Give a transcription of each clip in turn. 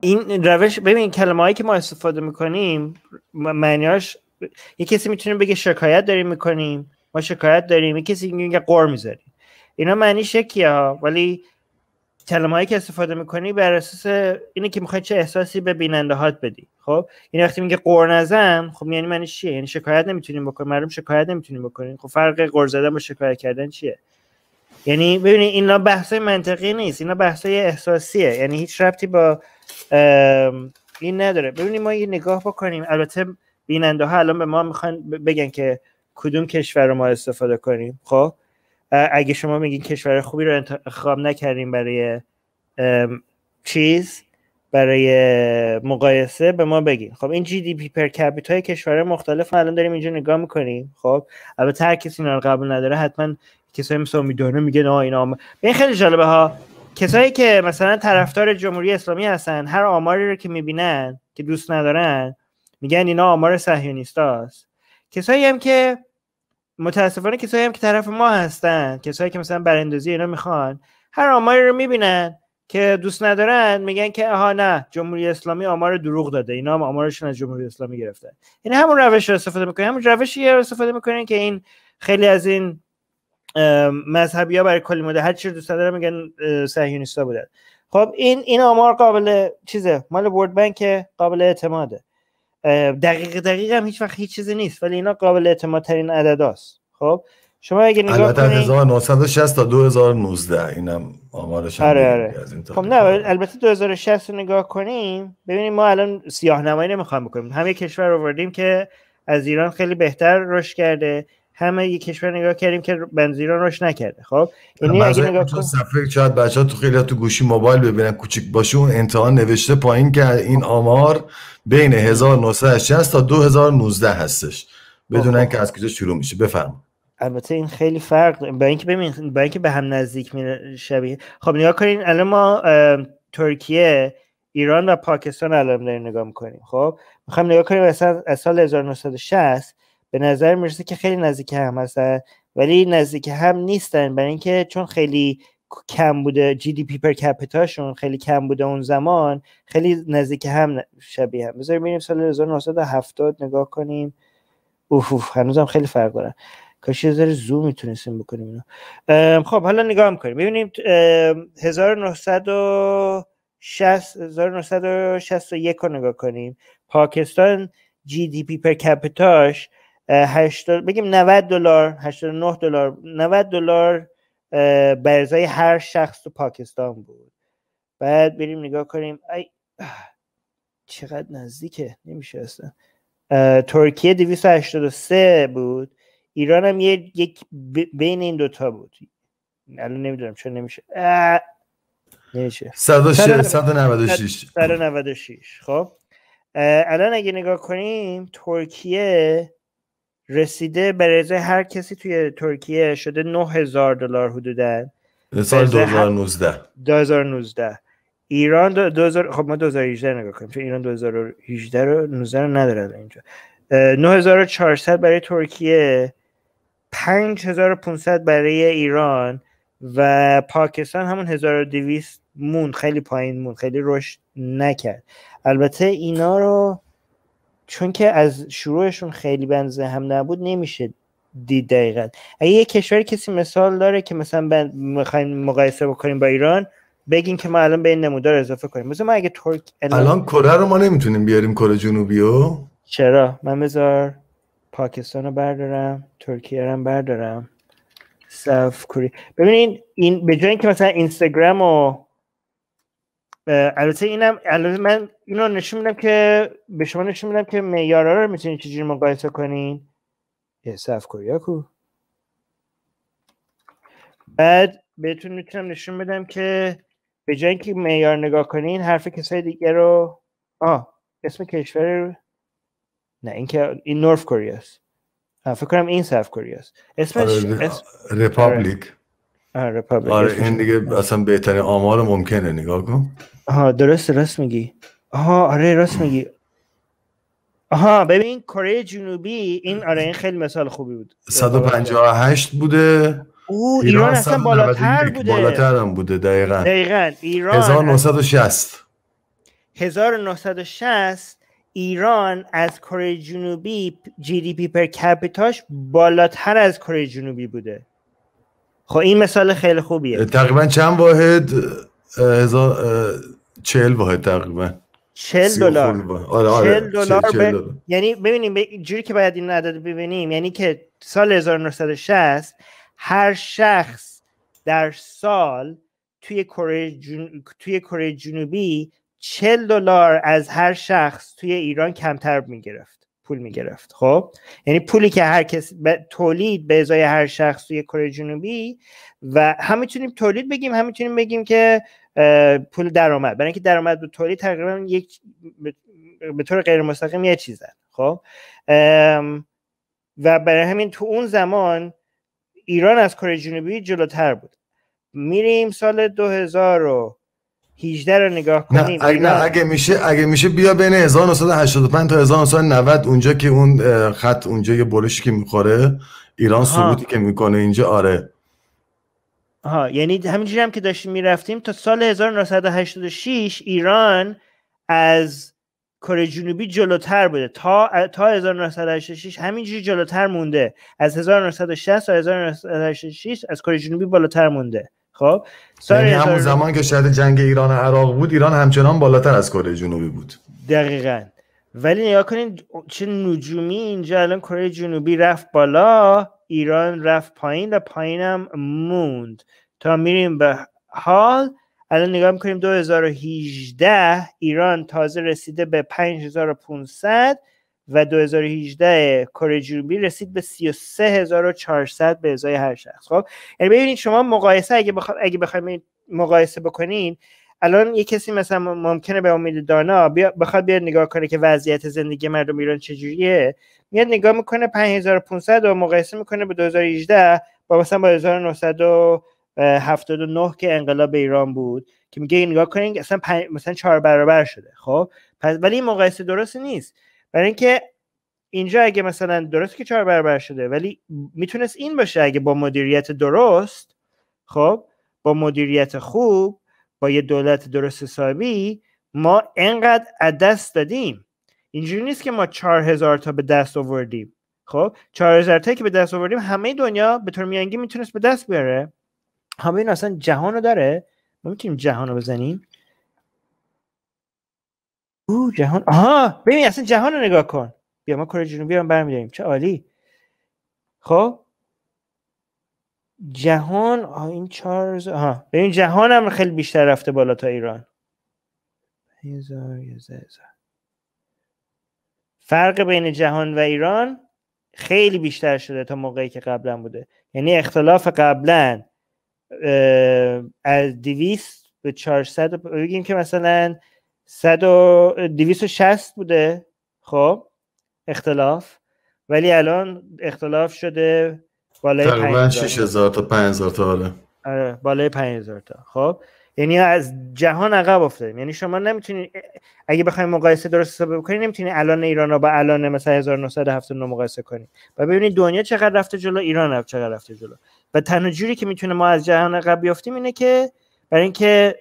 این روش ببین کلمه هایی که ما استفاده میکنیم معنیاش یه کسی میتونه بگه شکایت داریم میکنیم ما شکایت داریم یه کسی میگه قور میذاریم اینا معنی شکیه ها ولی کلمه هایی که استفاده میکنی بر اساس اینه که میخوای چه احساسی به بیننده هات بدی خب این وقتی میگه قور نزن خب یعنی معنی چیه یعنی شکایت نمیتونیم بکنیم مردم شکایت نمیتونیم بکنیم خب فرق قور زدن با شکایت کردن چیه یعنی ببینید اینا بحث منطقی نیست اینا بحث احساسیه یعنی هیچ ربطی با این نداره ببینید ما یه نگاه بکنیم البته بیننده ها الان به ما میخوان بگن که کدوم کشور رو ما استفاده کنیم خب اگه شما میگین کشور خوبی رو انتخاب نکردیم برای چیز برای مقایسه به ما بگین خب این جی دی پی پر کپیت های کشور مختلف الان داریم اینجا نگاه میکنیم خب البته هر کسی اینا قبول نداره حتما کسایی مثل میدونه میگن آ اینا این خیلی جالبه ها کسایی که مثلا طرفدار جمهوری اسلامی هستن هر آماری رو که میبینن که دوست ندارن میگن اینا آمار صهیونیستاست کسایی هم که متاسفانه کسایی هم که طرف ما هستن کسایی که مثلا براندازی اینا میخوان هر آماری رو میبینن که دوست ندارن میگن که آها نه جمهوری اسلامی آمار دروغ داده اینا هم آمارشون از جمهوری اسلامی گرفتن این یعنی همون روش رو استفاده میکنن همون روشی رو استفاده میکنن که این خیلی از این مذهبی ها برای کلی مده هر چی دوست دارم میگن صهیونیستا بودن خب این این آمار قابل چیزه مال بورد بانک قابل اعتماده دقیق دقیق هم هیچ وقت هیچ چیزی نیست ولی اینا قابل اعتماد ترین عدداست خب شما اگه نگاه کنید 1960 تا 2019 اینم آمارش آره آره. خب نه البته 2060 رو نگاه کنیم ببینیم ما الان سیاه نمایی نمیخوام بکنیم همه کشور رو آوردیم که از ایران خیلی بهتر رشد کرده همه یه کشور نگاه کردیم که بنزیران روش نکرده خب یعنی اگه نگاه صفحه چت بچه‌ها تو خیلی تو گوشی موبایل ببینن کوچیک باشه اون امتحان نوشته پایین که این آمار بین 1960 تا 2019 هستش خب، خب. بدونن که از کجا شروع میشه بفرمایید البته این خیلی فرق با اینکه ببین با اینکه به هم نزدیک می شبیه خب نگاه کنین الان ما ترکیه ایران و پاکستان الان داریم نگاه میکنیم خب میخوام نگاه کنیم از سال 1960 به نظر میرسه که خیلی نزدیک هم هستن ولی نزدیک هم نیستن برای اینکه چون خیلی کم بوده جی دی پی پر کپیتاشون خیلی کم بوده اون زمان خیلی نزدیک هم شبیه هم بذاریم بینیم سال 1970 نگاه کنیم اوف اوف هنوزم خیلی فرق دارن کاش یه ذره زوم میتونستیم بکنیم اینو خب حالا نگاه کنیم ببینیم 1960 1961 رو نگاه کنیم پاکستان جی دی پی پر کپیتاش 80 بگیم 90 دلار 89 دلار 90 دلار برزای هر شخص تو پاکستان بود بعد بریم نگاه کنیم ای چقدر نزدیکه نمیشه اصلا ترکیه 283 بود ایران هم یک بین این دوتا بود الان نمیدونم چون نمیشه نمیشه 196 196 خب الان اگه نگاه کنیم ترکیه رسیده برزه هر کسی توی ترکیه شده 9000 دلار حدودا سال 2019 2019 ایران 2000 خب ما 2018 نگاه کنیم چون ایران 2018 رو 19 رو نداره اینجا 9400 برای ترکیه 5500 برای ایران و پاکستان همون 1200 مون خیلی پایین مون خیلی رشد نکرد البته اینا رو چون که از شروعشون خیلی بنزه هم نبود نمیشه دید دقیقا اگه یه کشور کسی مثال داره که مثلا میخوایم مقایسه بکنیم با ایران بگین که ما الان به این نمودار اضافه کنیم مثلا ما اگه ترک الان کره رو ما نمیتونیم بیاریم کره جنوبی چرا من بذار پاکستان رو بردارم ترکیه رو بردارم صف کوری ببینین این به جای اینکه مثلا اینستاگرام و البته اینم البته من اینو نشون میدم که به شما نشون میدم که معیارا رو میتونید چجوری مقایسه کنین صف کو بعد بهتون میتونم نشون بدم که به جای اینکه معیار نگاه کنین حرف کسای دیگه رو آه اسم کشور نه این که این نورف کوریاس، فکر کنم این صف کوریاس. اسمش رپابلیک آره، آره آره این دیگه اصلا بهترین آمار ممکنه نگاه کن ها درست راست میگی آها آره راست میگی آها ببین کره جنوبی این آره این خیلی مثال خوبی بود 158 بوده او ایران, ایران اصلا بالاتر بوده بالاتر هم بوده دقیقا دقیقا ایران 1960 1960 ایران از کره جنوبی جی دی پی پر کپیتاش بالاتر از کره جنوبی بوده خب این مثال خیلی خوبیه تقریبا چند واحد هزار چهل واحد تقریبا چل دلار آره، آره. دلار یعنی ببینیم جوری که باید این عدد ببینیم یعنی که سال 1960 هر شخص در سال توی کره جن... توی کره جنوبی 40 دلار از هر شخص توی ایران کمتر میگرفت پول میگرفت خب یعنی پولی که هر کس تولید به ازای هر شخص توی کره جنوبی و هم میتونیم تولید بگیم هم میتونیم بگیم که پول درآمد برای اینکه درآمد و تولید تقریبا یک به طور غیر مستقیم یه چیزه خب و برای همین تو اون زمان ایران از کره جنوبی جلوتر بود میریم سال 2000 18 رو نگاه کنیم نه اگه, اگه میشه اگه میشه بیا بین 1985 تا 1990 اونجا که اون خط اونجا یه برشی که میخوره ایران سقوطی که میکنه اینجا آره ها یعنی همینجوری هم که داشتیم میرفتیم تا سال 1986 ایران از کره جنوبی جلوتر بوده تا تا 1986 همینجوری جلوتر مونده از 1960 تا 1986 از کره جنوبی بالاتر مونده خب سال یعنی همون زمان که شاید جنگ ایران عراق بود ایران همچنان بالاتر از کره جنوبی بود دقیقا ولی نگاه کنید چه نجومی اینجا الان کره جنوبی رفت بالا ایران رفت پایین و پایینم موند تا میریم به حال الان نگاه میکنیم 2018 ایران تازه رسیده به 5500 و 2018 کره جنوبی رسید به 33400 به ازای هر شخص خب یعنی ببینید شما مقایسه اگه بخوا... اگه بخواید مقایسه بکنین الان یه کسی مثلا ممکنه به امید دانا بیا بخواد بیاد نگاه کنه که وضعیت زندگی مردم ایران چجوریه میاد نگاه میکنه 5500 و مقایسه میکنه به 2018 با مثلا با 1979 که انقلاب ایران بود که میگه نگاه کنین اصلا پن... مثلا چهار برابر شده خب پس ولی این مقایسه درست نیست برای اینکه اینجا اگه مثلا درست که چهار برابر شده ولی میتونست این باشه اگه با مدیریت درست خب با مدیریت خوب با یه دولت درست حسابی ما انقدر از دست دادیم اینجوری نیست که ما چهار هزار تا به دست آوردیم خب چهار هزار تا که به دست آوردیم همه دنیا به طور میانگی میتونست به دست بیاره همه این اصلا جهان رو داره ما میتونیم جهان رو بزنیم او جهان آها ببین اصلا جهان رو نگاه کن بیا ما کره جنوبی رو برمیداریم چه عالی خب جهان آه این چارز آها ببین جهان هم خیلی بیشتر رفته بالا تا ایران هزار فرق بین جهان و ایران خیلی بیشتر شده تا موقعی که قبلا بوده یعنی اختلاف قبلا از دیویست به 400 بگیم که مثلا 100 و 260 بوده خب اختلاف ولی الان اختلاف شده بالای تقریبا 6000 تا 5000 تا حالا آره. آره بالای 5000 تا خب یعنی از جهان عقب افتادیم یعنی شما نمیتونید اگه بخوایم مقایسه درست حساب بکنید نمیتونید الان ایران رو با الان مثلا 1979 مقایسه کنید و ببینید دنیا چقدر رفته جلو ایران رفت چقدر رفته جلو و تنها جوری که میتونه ما از جهان عقب بیافتیم اینه که برای اینکه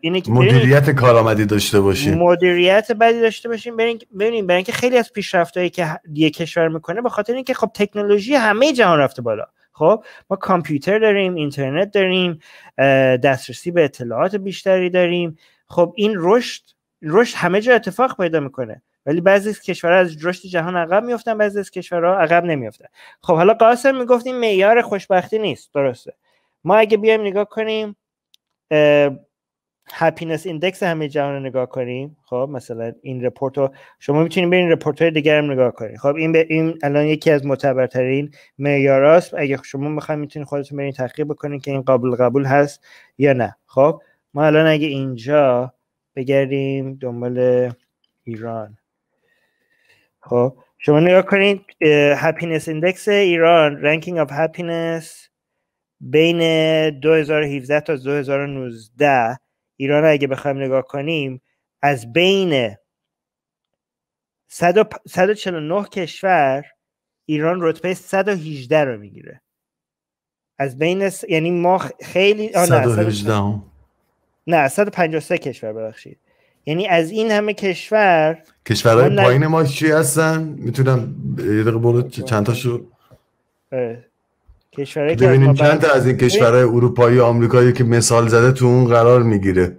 اینه که مدیریت کارآمدی داشته باشیم مدیریت بدی داشته باشیم ببینیم برای اینکه خیلی از پیشرفتهایی که یه کشور میکنه به خاطر اینکه خب تکنولوژی همه جهان رفته بالا خب ما کامپیوتر داریم اینترنت داریم دسترسی به اطلاعات بیشتری داریم خب این رشد رشد همه جا اتفاق پیدا میکنه ولی بعضی از کشورها از رشد جهان عقب میافتن بعضی از کشورها عقب نمیافتن خب حالا قاسم میگفت معیار خوشبختی نیست درسته ما اگه بیایم نگاه کنیم هپینس ایندکس همه جهان رو نگاه کنیم خب مثلا این رپورت رو شما میتونید برین رپورت های هم نگاه کنیم خب این به این الان یکی از معتبرترین معیاراست اگه شما میخواید میتونید خودتون برین تحقیق بکنید که این قابل قبول هست یا نه خب ما الان اگه اینجا بگردیم دنبال ایران خب شما نگاه کنید هپینس ایندکس ایران رنکینگ اف هپینس بین 2017 تا 2019 ایران اگه بخوایم نگاه کنیم از بین 149 کشور ایران رتبه 118 رو میگیره از بین س... یعنی ما خیلی نه 118 نه 153 کشور ببخشید یعنی از این همه کشور کشورهای پایین ما چی هستن میتونم یه دقیقه چند کشورهایی که چند تا از این کشورهای اروپایی و آمریکایی که مثال زده تو اون قرار میگیره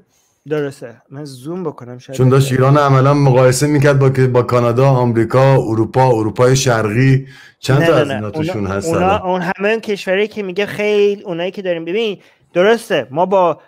درسته من زوم بکنم شاید چون داشت ایران عملا مقایسه میکرد با با کانادا آمریکا اروپا اروپای شرقی چند تا از اینا توشون هستن اونا اون همه اون کشوری که میگه خیلی اونایی که داریم ببین درسته ما با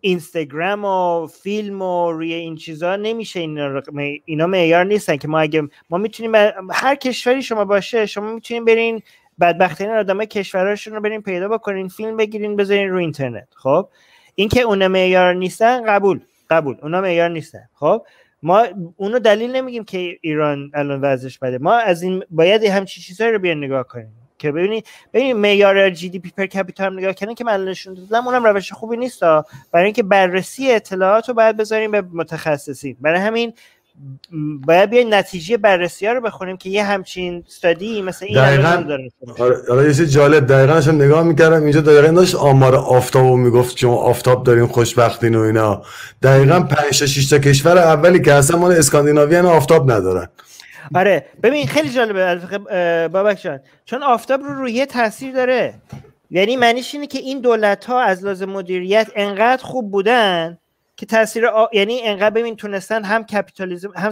اینستاگرام و فیلم و روی این چیزا نمیشه اینا, اینا معیار نیستن که ما اگه ما میتونیم هر کشوری شما باشه شما میتونیم برین بدبختین آدمای کشورهاشون رو برین پیدا بکنین فیلم بگیرین بذارین رو اینترنت خب اینکه اونا معیار نیستن قبول قبول اونا معیار نیستن خب ما اونو دلیل نمیگیم که ایران الان وضعش بده ما از این باید همچین چیزهایی رو بیان نگاه کنیم که ببینید ببینید معیار جی دی پی پر کپیتا نگاه کردن که من دادم اونم روش خوبی نیست برای اینکه بررسی اطلاعات رو باید بذاریم به متخصصین برای همین باید بیاین نتیجه بررسی ها رو بخونیم که یه همچین استادی مثل این دقیقاً داره آره، آره، یه جالب دقیقا هم نگاه میکردم اینجا دقیقا داشت آمار آفتاب و میگفت چون آفتاب داریم خوشبختین و اینا دقیقا 5 6 تا کشور اولی که اصلا مال اسکاندیناوی آفتاب ندارن آره ببین خیلی جالبه بابک جان چون آفتاب رو روی تاثیر داره یعنی معنیش اینه که این دولت از لازم مدیریت انقدر خوب بودن که تاثیر آ... یعنی انقدر ببین تونستن هم کپیتالیزم هم,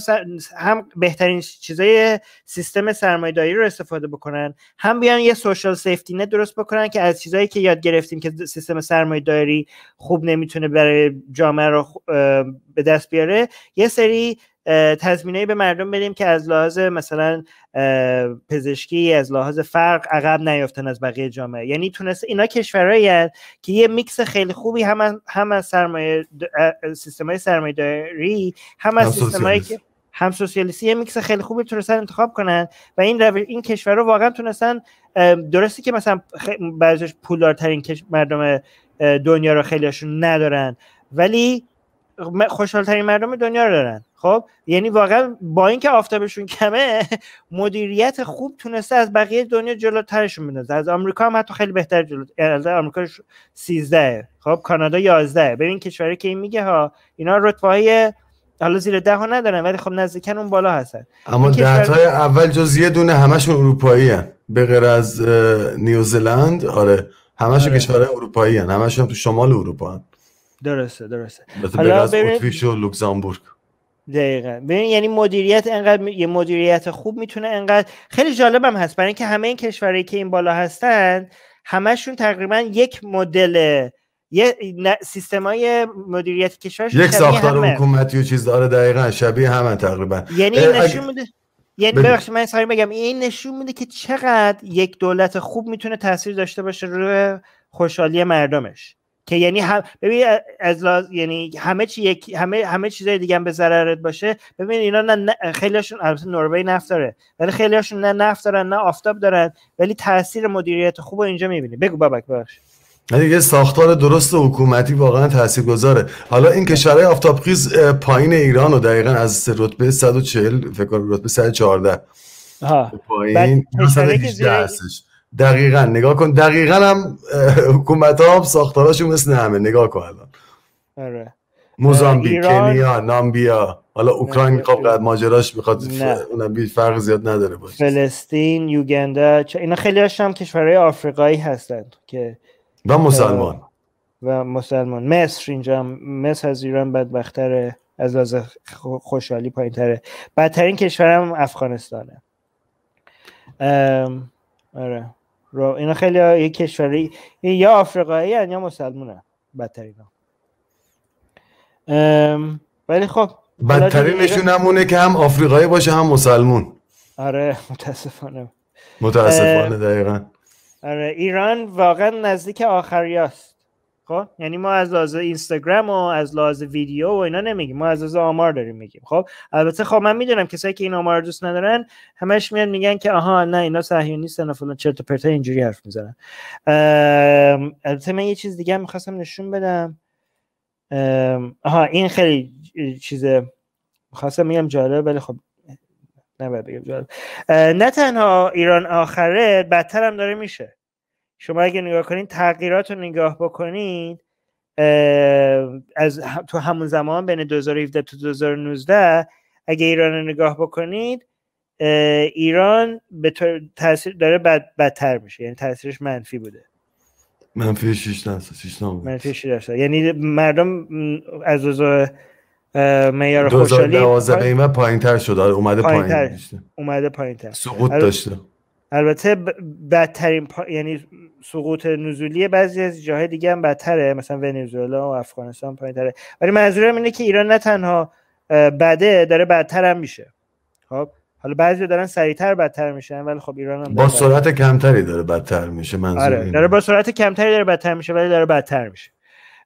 هم بهترین چیزای سیستم سرمایه‌داری رو استفاده بکنن هم بیان یه سوشال سیفتی نت درست بکنن که از چیزایی که یاد گرفتیم که سیستم سرمایه‌داری خوب نمیتونه برای جامعه رو به دست بیاره یه سری تضمینایی به مردم بدیم که از لحاظ مثلا پزشکی از لحاظ فرق عقب نیافتن از بقیه جامعه یعنی تونست اینا کشورهایی که یه میکس خیلی خوبی هم هم از سرمایه سیستمای سرمایه داری هم از که هم سوسیالیستی یه میکس خیلی خوبی تونستن انتخاب کنن و این رو... این کشور رو واقعا تونستن درستی که مثلا خ... بعضیش پولدارترین مردم دنیا رو خیلیشون ندارن ولی خوشحالترین مردم دنیا رو دارن خب یعنی واقعا با اینکه آفتابشون کمه مدیریت خوب تونسته از بقیه دنیا جلوترشون بندازه از آمریکا هم حتی خیلی بهتر جلو یعنی از آمریکا 13 خب کانادا 11 ببین کشوری که این میگه ها اینا رتبه های حالا زیر ده ها ندارن ولی خب نزدیکن اون بالا هستن اما ده اول جز یه دونه همشون اروپایی هن. به غیر از نیوزلند آره همشون آره. کشورهای اروپایی همشون هم تو شمال اروپا درسته درسته حالا ببین لوکزامبورگ دقیقا ببین یعنی مدیریت انقدر یه مدیریت خوب میتونه انقدر خیلی جالبم هست برای اینکه همه این کشورهایی که این بالا هستن همشون تقریبا یک مدل یه سیستمای مدیریت کشورش یک ساختار حکومتی و چیز داره دقیقا شبیه همه تقریبا یعنی این نشون میده یعنی من سعی بگم این نشون میده که چقدر یک دولت خوب میتونه تاثیر داشته باشه روی خوشحالی مردمش که یعنی هم ببین از لاز... یعنی همه چی یک... همه همه چیزای دیگه هم به ضررت باشه ببین اینا نه خیلیشون البته نروژ نفت داره ولی خیلیشون نه نفت دارن نه آفتاب دارن ولی تاثیر مدیریت خوب اینجا میبینی بگو بابک باش یه ساختار درست و حکومتی واقعا تاثیرگذاره حالا این کشورهای آفتابخیز پایین ایران و دقیقا از رتبه 140 فکر رتبه 114 پایین مثلا 18 هستش دقیقا نگاه کن دقیقا هم حکومت ها هم ساختاراشون مثل همه نگاه کن الان آره. موزامبیک کنیا نامبیا حالا اوکراین خب قد ماجراش میخواد اونم فرق زیاد نداره باشه فلسطین یوگندا اینا خیلی هم کشورهای آفریقایی هستند که و مسلمان و مسلمان مصر اینجا مصر از ایران بدبختره از لحاظ خوشحالی پایین تره بدترین کشورم افغانستانه آره رو اینا خیلی یه کشوری یا آفریقایی یا مسلمون بدترین ولی خب بدترینشون همونه که هم آفریقایی باشه هم مسلمون آره متاسفانه متاسفانه دقیقا آره ایران واقعا نزدیک آخریاست خب یعنی ما از لحاظ اینستاگرام و از لحاظ ویدیو و اینا نمیگیم ما از لحاظ آمار داریم میگیم خب البته خب من میدونم کسایی که این آمار دوست ندارن همش میان میگن که آها نه اینا صحیح نیستن فلان چرت و پرت اینجوری حرف میزنن البته من یه چیز دیگه میخواستم نشون بدم آها این خیلی چیز میخواستم میگم جالب ولی خب نه بگم جالب نه تنها ایران آخره بدتر هم داره میشه شما اگه نگاه کنید تغییرات رو نگاه بکنید از تو همون زمان بین 2017 تا 2019 اگه ایران رو نگاه بکنید ایران به تاثیر داره بد، بدتر میشه یعنی تاثیرش منفی بوده منفی 6 درصد منفی 6 درصد یعنی مردم از روز معیار خوشحالی 2012 قیمت پایین تر شد آره، اومده پایین اومده پایین تر سقوط داشته البته بدترین یعنی سقوط نزولی بعضی از جاهای دیگه هم بدتره مثلا ونزوئلا و افغانستان پایینتره ولی منظورم اینه که ایران نه تنها بده داره بدتر هم میشه خب حالا بعضی دارن سریعتر بدتر میشن ولی خب ایران هم با سرعت کمتری داره بدتر میشه آره. داره با سرعت کمتری داره بدتر میشه ولی داره بدتر میشه